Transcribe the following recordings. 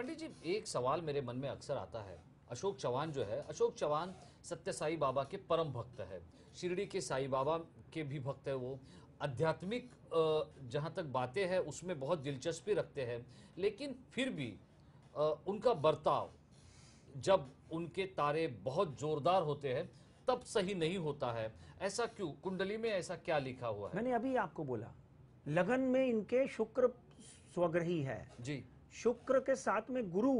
पंडित जी एक सवाल मेरे मन में अक्सर आता है अशोक चौहान जो है अशोक चौहान सत्य साई बाबा के परम भक्त है शिरडी के साई बाबा के भी भक्त है वो आध्यात्मिक जहाँ तक बातें हैं उसमें बहुत दिलचस्पी रखते हैं लेकिन फिर भी उनका बर्ताव जब उनके तारे बहुत जोरदार होते हैं तब सही नहीं होता है ऐसा क्यों कुंडली में ऐसा क्या लिखा हुआ है मैंने अभी आपको बोला लगन में इनके शुक्र स्वग्रही है जी शुक्र के साथ में गुरु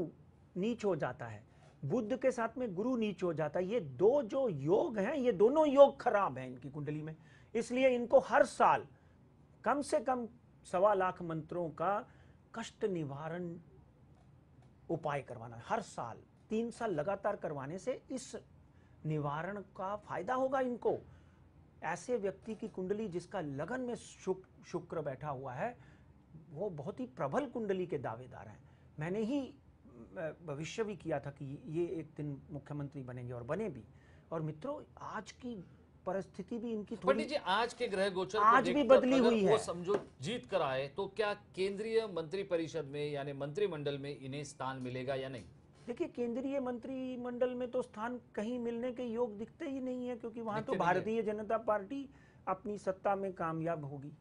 नीच हो जाता है बुद्ध के साथ में गुरु नीच हो जाता है ये दो जो योग हैं ये दोनों योग खराब हैं इनकी कुंडली में इसलिए इनको हर साल कम से कम सवा लाख मंत्रों का कष्ट निवारण उपाय करवाना हर साल तीन साल लगातार करवाने से इस निवारण का फायदा होगा इनको ऐसे व्यक्ति की कुंडली जिसका लगन में शुक्र बैठा हुआ है वो बहुत ही प्रबल कुंडली के दावेदार हैं मैंने ही भविष्य भी किया था कि ये एक दिन मुख्यमंत्री बनेंगे और बने भी और मित्रों आज की परिस्थिति भी इनकी थोड़ी जी आज के ग्रह गोचर आज भी बदली हुई है समझो जीत कर आए तो क्या केंद्रीय मंत्री परिषद में यानी मंत्रिमंडल में इन्हें स्थान मिलेगा या नहीं देखिए केंद्रीय मंत्रिमंडल में तो स्थान कहीं मिलने के योग दिखते ही नहीं है क्योंकि वहां तो भारतीय जनता पार्टी अपनी सत्ता में कामयाब होगी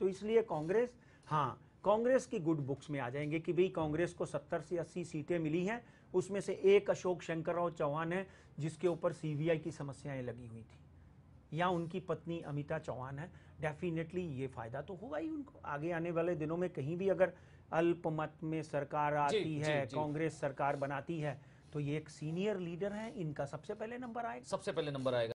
तो इसलिए कांग्रेस हाँ कांग्रेस की गुड बुक्स में आ जाएंगे कि भाई कांग्रेस को 70 से 80 सीटें मिली हैं उसमें से एक अशोक शंकर राव चौहान है जिसके ऊपर सीबीआई की समस्याएं लगी हुई थी या उनकी पत्नी अमिता चौहान है डेफिनेटली ये फायदा तो होगा ही उनको आगे आने वाले दिनों में कहीं भी अगर अल्पमत में सरकार आती है कांग्रेस सरकार बनाती है तो ये एक सीनियर लीडर है इनका सबसे पहले नंबर आएगा सबसे पहले नंबर आएगा